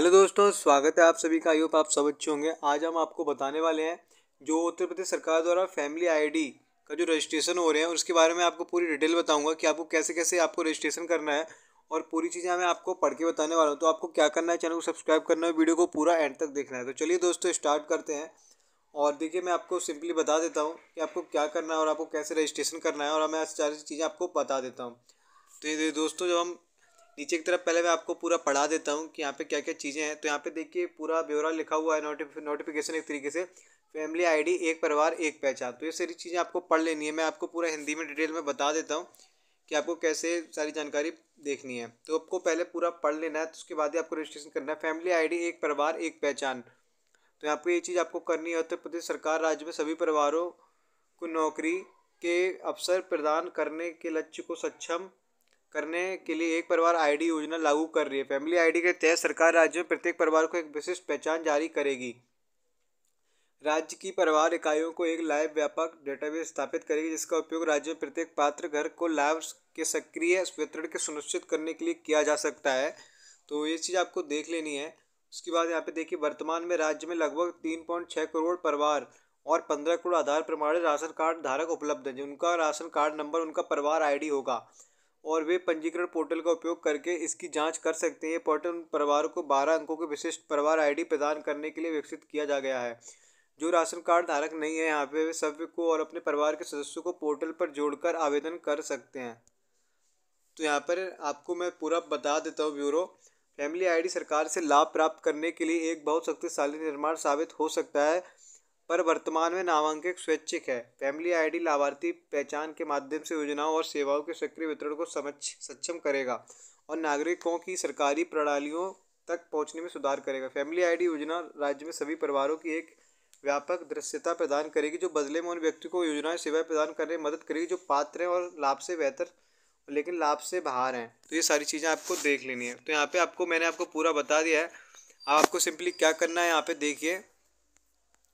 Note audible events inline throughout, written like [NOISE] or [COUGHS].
hello दोस्तों स्वागत है आप सभी का आयोप आप सब अच्छे होंगे आज हम आपको बताने वाले हैं जो उत्तर प्रदेश सरकार द्वारा फैमिली आईडी का जो रजिस्ट्रेशन हो रहे हैं उसके बारे में आपको पूरी डिटेल बताऊंगा कि आपको कैसे कैसे आपको रजिस्ट्रेशन करना है और पूरी चीज़ें मैं आपको पढ़ के बताने वाला हूँ तो आपको क्या करना है चैनल को सब्सक्राइब करना है वीडियो को पूरा एंड तक देखना है तो चलिए दोस्तों स्टार्ट करते हैं और देखिए मैं आपको सिंपली बता देता हूँ कि आपको क्या करना है और आपको कैसे रजिस्ट्रेशन करना है और मैं सारी चीज़ें आपको बता देता हूँ तो ये दोस्तों जब हम नीचे की तरफ पहले मैं आपको पूरा पढ़ा देता हूँ कि यहाँ पे क्या क्या चीज़ें हैं तो यहाँ पे देखिए पूरा ब्यौरा लिखा हुआ है नोटिफिकेशन नोटिफिकेशन एक तरीके से फैमिली आईडी एक परिवार एक पहचान तो ये सारी चीज़ें आपको पढ़ लेनी है मैं आपको पूरा हिंदी में डिटेल में बता देता हूँ कि आपको कैसे सारी जानकारी देखनी है तो आपको पहले पूरा पढ़ लेना है तो उसके बाद ही आपको रजिस्ट्रेशन करना है फैमिली आई एक परिवार एक पहचान तो यहाँ पर ये चीज़ आपको करनी है उत्तर प्रदेश सरकार राज्य में सभी परिवारों को नौकरी के अवसर प्रदान करने के लक्ष्य को सक्षम करने के लिए एक परिवार आईडी योजना लागू कर रही है फैमिली आईडी के तहत सरकार राज्य में प्रत्येक परिवार को एक विशिष्ट पहचान जारी करेगी राज्य की परिवार इकाइयों को एक लाइव व्यापक डेटाबेस स्थापित करेगी जिसका उपयोग राज्य में प्रत्येक पात्र घर को लाभ के सक्रिय वितरण के सुनिश्चित करने के लिए किया जा सकता है तो ये चीज़ आपको देख लेनी है उसके बाद यहाँ पे देखिए वर्तमान में राज्य में लगभग तीन पॉइंट छः करोड़ परिवार और पंद्रह करोड़ आधार प्रमाणित राशन कार्ड धारक उपलब्ध हैं जिनका राशन कार्ड नंबर उनका परिवार आईडी होगा और वे पंजीकरण पोर्टल का उपयोग करके इसकी जांच कर सकते हैं पोर्टल परिवारों को बारह अंकों के विशिष्ट परिवार आईडी प्रदान करने के लिए विकसित किया जा गया है जो राशन कार्ड धारक नहीं है यहाँ पे वे सभ्य को और अपने परिवार के सदस्यों को पोर्टल पर जोड़कर आवेदन कर सकते हैं तो यहाँ पर आपको मैं पूरा बता देता हूँ ब्यूरो फैमिली आई सरकार से लाभ प्राप्त करने के लिए एक बहुत शक्तिशाली निर्माण साबित हो सकता है पर वर्तमान में नामांकित स्वैच्छिक है फैमिली आईडी लाभार्थी पहचान के माध्यम से योजनाओं और सेवाओं के सक्रिय वितरण को समझ सक्षम करेगा और नागरिकों की सरकारी प्रणालियों तक पहुंचने में सुधार करेगा फैमिली आईडी योजना राज्य में सभी परिवारों की एक व्यापक दृश्यता प्रदान करेगी जो बदले में उन व्यक्ति को योजनाएं सेवाएं प्रदान करने में मदद करेगी जो पात्र हैं और लाभ से बेहतर लेकिन लाभ से बाहर हैं तो ये सारी चीज़ें आपको देख लेनी है तो यहाँ पे आपको मैंने आपको पूरा बता दिया है आपको सिंपली क्या करना है यहाँ पे देखिए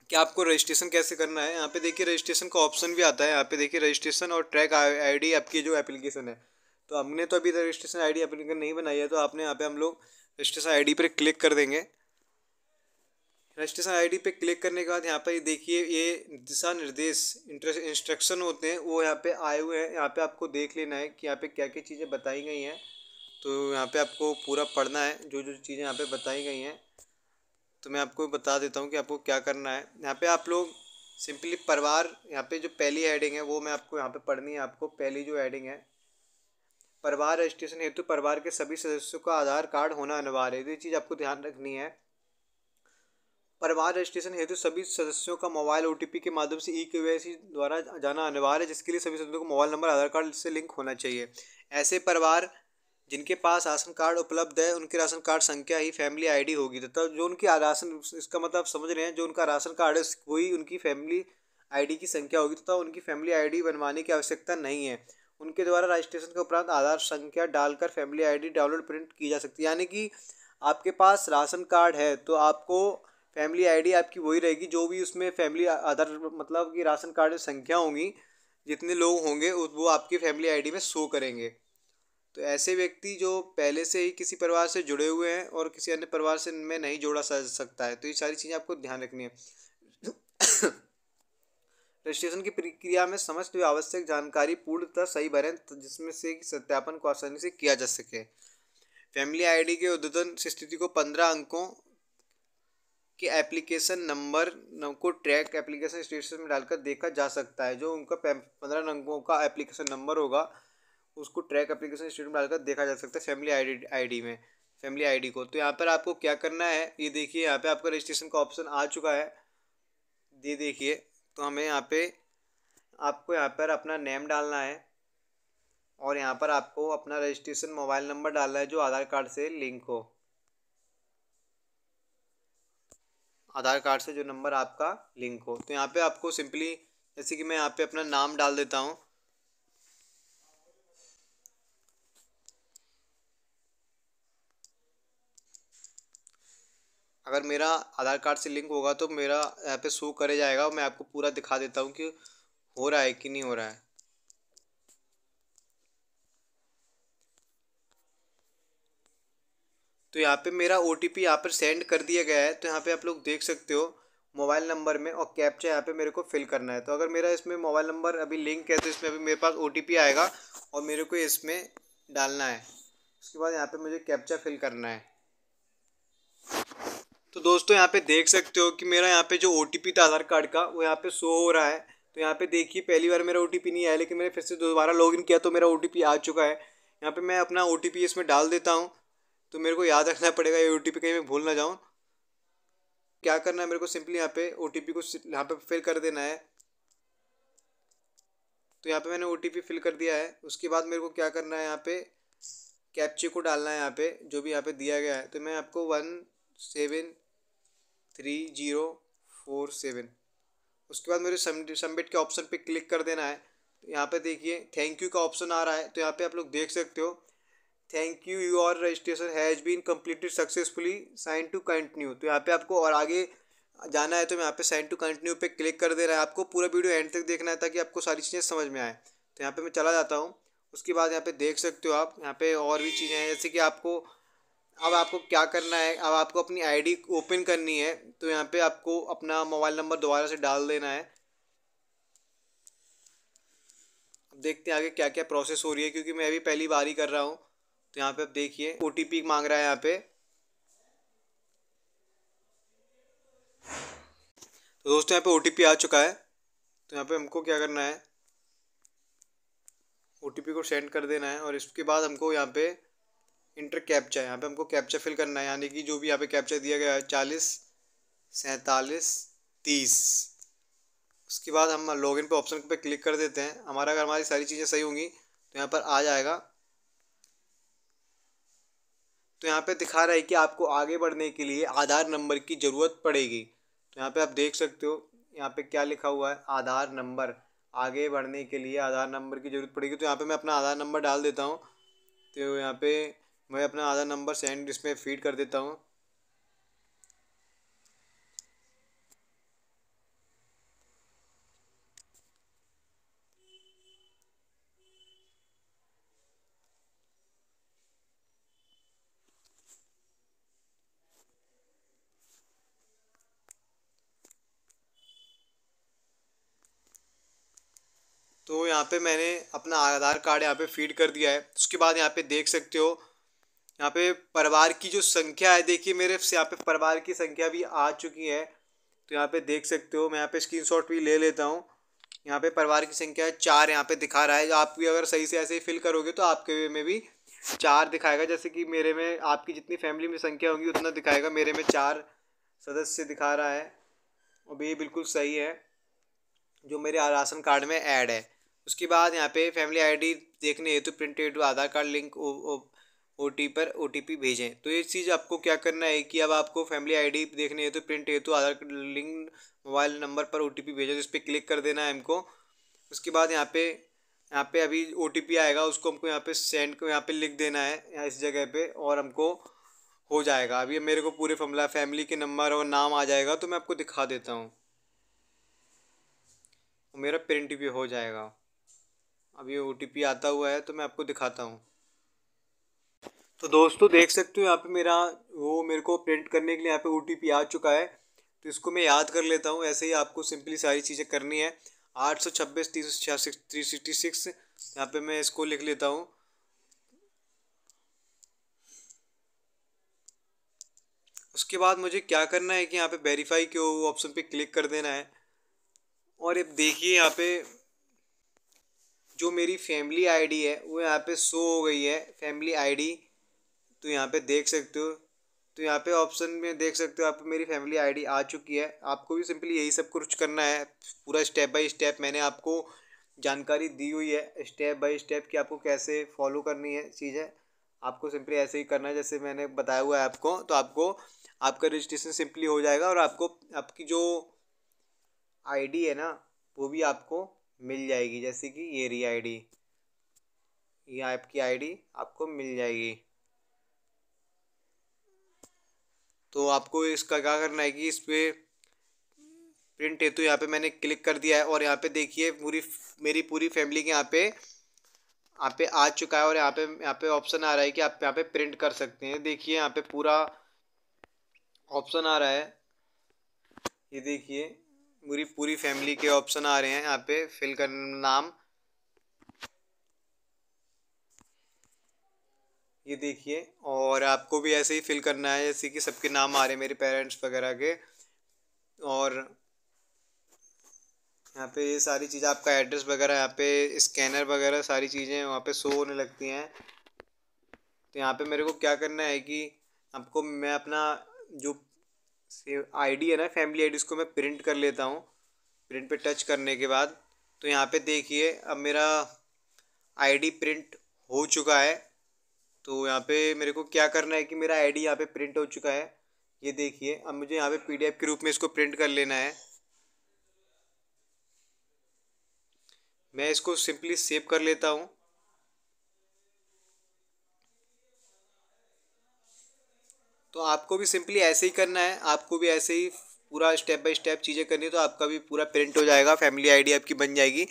कि आपको रजिस्ट्रेशन कैसे करना है यहाँ पे देखिए रजिस्ट्रेशन का ऑप्शन भी आता है यहाँ पे देखिए रजिस्ट्रेशन और ट्रैक आईडी आपकी जो एप्लीकेशन है तो हमने तो अभी रजिस्ट्रेशन आईडी एप्लीकेशन नहीं बनाई है तो आपने यहाँ पे हम लोग रजिस्ट्रेशन आईडी पर क्लिक कर देंगे रजिस्ट्रेशन आई डी क्लिक करने के बाद यहाँ पर देखिए ये दिशा निर्देश इंस्ट्रक्शन होते हैं वो यहाँ पर आए हुए हैं यहाँ पर आपको देख लेना है कि यहाँ पर क्या क्या चीज़ें बताई गई हैं तो यहाँ पर आपको पूरा पढ़ना है जो जो चीज़ें यहाँ पर बताई गई हैं तो मैं आपको बता देता हूँ कि आपको क्या करना है यहाँ पे आप लोग सिंपली परिवार यहाँ पे जो पहली हेडिंग है वो मैं आपको यहाँ पे पढ़नी है आपको पहली जो हेडिंग है परिवार रजिस्ट्रेशन हेतु परिवार के सभी सदस्यों का आधार कार्ड होना अनिवार्य है तो ये चीज़ आपको ध्यान रखनी है परिवार रजिस्ट्रेशन हेतु सभी सदस्यों का मोबाइल ओ के माध्यम से ई e के द्वारा जाना अनिवार्य है जिसके लिए सभी सदस्यों को मोबाइल नंबर आधार कार्ड से लिंक होना चाहिए ऐसे परिवार जिनके पास राशन कार्ड उपलब्ध है उनके राशन कार्ड संख्या ही फैमिली आईडी होगी तथा तो जो उनकी राशन इसका मतलब समझ रहे हैं जो उनका राशन कार्ड है वही उनकी फैमिली आईडी की संख्या होगी तथा तो उनकी फैमिली आईडी बनवाने की आवश्यकता नहीं है उनके द्वारा रजिस्ट्रेशन के उपरांत आधार संख्या डालकर फैमिली आई डाउनलोड प्रिंट की जा सकती है यानी कि आपके पास राशन कार्ड है तो आपको फैमिली आई आपकी वही रहेगी जो भी उसमें फैमिली आधार मतलब कि राशन कार्ड संख्या होंगी जितने लोग होंगे वो आपकी फैमिली आईडी में शो करेंगे तो ऐसे व्यक्ति जो पहले से ही किसी परिवार से जुड़े हुए हैं और किसी अन्य परिवार से में नहीं जोड़ा जा सकता है तो ये सारी चीज़ें आपको ध्यान रखनी है [COUGHS] रजिस्ट्रेशन की प्रक्रिया में समस्त आवश्यक जानकारी पूर्णतः सही भरें जिसमें से सत्यापन को आसानी से किया जा सके फैमिली आईडी के उद्यतन स्थिति को पंद्रह अंकों के एप्लीकेशन नंबर को ट्रैक एप्लीकेशन स्टेटस में डालकर देखा जा सकता है जो उनका पंद्रह अंकों का एप्लीकेशन नंबर होगा उसको ट्रैक एप्लीकेशन स्टेटमेंट डालकर देखा जा सकता है फैमिली आईडी डी में फैमिली आईडी को तो यहाँ पर आपको क्या करना है ये देखिए यहाँ पे आपका रजिस्ट्रेशन का ऑप्शन आ चुका है ये देखिए तो हमें यहाँ पे आपको यहाँ पर अपना नेम डालना है और यहाँ पर आपको अपना रजिस्ट्रेशन मोबाइल नंबर डालना है जो आधार कार्ड से लिंक हो आधार कार्ड से जो नंबर आपका लिंक हो तो यहाँ पे आपको सिंपली जैसे कि मैं यहाँ पे अपना नाम डाल देता हूँ अगर मेरा आधार कार्ड से लिंक होगा तो मेरा यहाँ पे शो करे जाएगा और मैं आपको पूरा दिखा देता हूँ कि हो रहा है कि नहीं हो रहा है तो यहाँ पे मेरा ओ टी पी यहाँ पर सेंड कर दिया गया है तो यहाँ पे आप लोग देख सकते हो मोबाइल नंबर में और कैप्चा यहाँ पे मेरे को फिल करना है तो अगर मेरा इसमें मोबाइल नंबर अभी लिंक है तो इसमें अभी मेरे पास ओ टी पी आएगा और मेरे को इसमें डालना है उसके बाद यहाँ पे मुझे कैप्चा फिल करना है तो दोस्तों यहाँ पे देख सकते हो कि मेरा यहाँ पे जो ओ था आधार कार्ड का वो यहाँ पे शो हो रहा है तो यहाँ पे देखिए पहली बार मेरा ओ नहीं आया लेकिन मैंने फिर से दोबारा लॉगिन किया तो मेरा ओ आ चुका है यहाँ पे मैं अपना ओ इसमें डाल देता हूँ तो मेरे को याद रखना पड़ेगा ये ओ कहीं मैं भूल ना जाऊँ क्या करना है मेरे को सिंपली यहाँ पे ओ को यहाँ पे फिल कर देना है तो यहाँ पे मैंने ओ फिल कर दिया है उसके बाद मेरे को क्या करना है यहाँ पे कैप्चे को डालना है यहाँ पे जो भी यहाँ पे दिया गया है तो मैं आपको one seven three zero four seven उसके बाद मेरे सबमिट के ऑप्शन पे क्लिक कर देना है तो यहाँ पे देखिए थैंक यू का ऑप्शन आ रहा है तो यहाँ पे आप लोग देख सकते हो thank you your registration has been completed successfully sign to continue तो यहाँ पे आपको और आगे जाना है तो यहाँ पे साइन टू कंटिन्यू पे क्लिक कर देना है आपको पूरा वीडियो एंड तक देखना है ताकि आपको सारी चीज़ें समझ में आए तो यहाँ पे मैं चला जाता हूँ उसके बाद यहाँ पे देख सकते हो आप यहाँ पे और भी चीज़ें हैं जैसे कि आपको अब आपको क्या करना है अब आपको अपनी आईडी ओपन करनी है तो यहाँ पे आपको अपना मोबाइल नंबर दोबारा से डाल देना है अब देखते हैं आगे क्या क्या प्रोसेस हो रही है क्योंकि मैं अभी पहली बार ही कर रहा हूँ तो यहाँ पे आप देखिए ओ मांग रहा है यहाँ पे तो दोस्तों यहाँ पे ओ आ चुका है तो यहाँ पे हमको क्या करना है ओ को सेंड कर देना है और इसके बाद हमको यहाँ पे इंटर कैप्चा यहाँ पे हमको कैप्चा फिल करना है यानी कि जो भी यहाँ पे कैप्चा दिया गया है चालीस सैंतालीस तीस उसके बाद हम लॉगिन पे ऑप्शन पे क्लिक कर देते हैं हमारा अगर हमारी सारी चीज़ें सही होंगी तो यहाँ पर आ जाएगा तो यहाँ पे दिखा रहा है कि आपको आगे बढ़ने के लिए आधार नंबर की ज़रूरत पड़ेगी तो यहाँ पे आप देख सकते हो यहाँ पे क्या लिखा हुआ है आधार नंबर आगे बढ़ने के लिए आधार नंबर की ज़रूरत पड़ेगी तो यहाँ पे मैं अपना आधार नंबर डाल देता हूँ तो यहाँ पे मैं अपना आधार नंबर सेंड इसमें फीड कर देता हूँ तो यहाँ पे मैंने अपना आधार कार्ड यहाँ पे फीड कर दिया है उसके बाद यहाँ पे देख सकते हो यहाँ पे परिवार की जो संख्या है देखिए मेरे यहाँ पे परिवार की संख्या भी आ चुकी है तो यहाँ पे देख सकते हो मैं यहाँ पे शॉट भी ले लेता हूँ यहाँ पे परिवार की संख्या चार यहाँ पे दिखा रहा है आप भी अगर सही से ऐसे ही फिल करोगे तो आपके में भी चार दिखाएगा जैसे कि मेरे में आपकी जितनी फैमिली में संख्या होगी उतना दिखाएगा मेरे में चार सदस्य दिखा रहा है और ये बिल्कुल सही है जो मेरे राशन कार्ड में ऐड है उसके बाद यहाँ पे फैमिली आईडी देखने हेतु तो printed Aadhaar card link O, O, O T पर ओ टी पी भेजें तो ये चीज़ आपको क्या करना है कि अब आपको फैमिली आईडी देखने है तो प्रिंट है तो आधार लिंक मोबाइल नंबर पर ओ टी पी भेजो जिस पर क्लिक कर देना है हमको उसके बाद यहाँ पे यहाँ पे अभी ओ टी पी आएगा उसको हमको यहाँ पे सेंड को यहाँ पे लिख देना है यहाँ इस जगह पे और हमको हो जाएगा अभी मेरे को पूरे फमला फैमिली के नंबर और नाम आ जाएगा तो मैं आपको दिखा देता हूँ मेरा प्रिंट भी हो जाएगा अभी ओ टी पी आता हुआ है तो मैं आपको दिखाता हूँ तो दोस्तों देख सकते हो यहाँ पे मेरा वो मेरे को प्रिंट करने के लिए यहाँ पे ओ आ चुका है तो इसको मैं याद कर लेता हूँ ऐसे ही आपको सिंपली सारी चीज़ें करनी है आठ सौ छब्बीस तीन सौ छियासठ थ्री सिक्सटी सिक्स यहाँ पर मैं इसको लिख लेता हूँ उसके बाद मुझे क्या करना है कि यहाँ पे वेरीफाई के ऑप्शन पे क्लिक कर देना है और अब देखिए यहाँ पे जो मेरी फैमिली आईडी है वो यहाँ पे शो हो गई है फैमिली आईडी तो यहाँ पे देख सकते हो तो यहाँ पे ऑप्शन में देख सकते हो आप मेरी फैमिली आईडी आ चुकी है आपको भी सिंपली यही सब कुछ करना है पूरा स्टेप बाय स्टेप मैंने आपको जानकारी दी हुई है स्टेप बाय स्टेप कि आपको कैसे फॉलो करनी है चीज़ें आपको सिंपली ऐसे ही करना है जैसे मैंने बताया हुआ है आपको तो आपको आपका रजिस्ट्रेशन सिंपली हो जाएगा और आपको आपकी जो आई है ना वो भी आपको मिल जाएगी जैसे कि ये रही आई ये आपकी आई आपको मिल जाएगी तो आपको इसका क्या करना है कि इस पर प्रिंट हेतु यहाँ पे मैंने क्लिक कर दिया है और यहाँ पे देखिए पूरी मेरी पूरी फैमिली के यहाँ पे यहाँ पे आ चुका है और यहाँ पे यहाँ पे ऑप्शन आ रहा है कि आप यहाँ पे प्रिंट कर सकते हैं देखिए यहाँ पे पूरा ऑप्शन आ रहा है ये देखिए पूरी पूरी फैमिली के ऑप्शन आ रहे हैं यहाँ पे फिल कर नाम ये देखिए और आपको भी ऐसे ही फिल करना है जैसे कि सबके नाम आ रहे हैं मेरे पेरेंट्स वगैरह के और यहाँ पे ये सारी चीज़ आपका एड्रेस वगैरह यहाँ पे स्कैनर वगैरह सारी चीज़ें वहाँ पे शो होने लगती हैं तो यहाँ पे मेरे को क्या करना है कि आपको मैं अपना जो आईडी है ना फैमिली आईडी उसको मैं प्रिंट कर लेता हूँ प्रिंट पे टच करने के बाद तो यहाँ पे देखिए अब मेरा आईडी प्रिंट हो चुका है तो यहाँ पे मेरे को क्या करना है कि मेरा आईडी यहाँ पे प्रिंट हो चुका है ये देखिए अब मुझे यहाँ पे पीडीएफ के रूप में इसको प्रिंट कर लेना है मैं इसको सिंपली सेव कर लेता हूँ तो आपको भी सिंपली ऐसे ही करना है आपको भी ऐसे ही पूरा स्टेप बाय स्टेप चीज़ें करनी है तो आपका भी पूरा प्रिंट हो जाएगा फैमिली आईडी आपकी बन जाएगी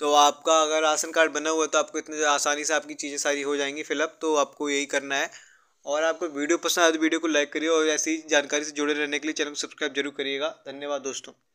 तो आपका अगर राशन कार्ड बना हुआ है तो आपको इतने आसानी से आपकी चीज़ें सारी हो जाएंगी फिलअप तो आपको यही करना है और आपको वीडियो पसंद आए तो वीडियो को लाइक करिए और ऐसी जानकारी से जुड़े रहने के लिए चैनल को सब्सक्राइब जरूर करिएगा धन्यवाद दोस्तों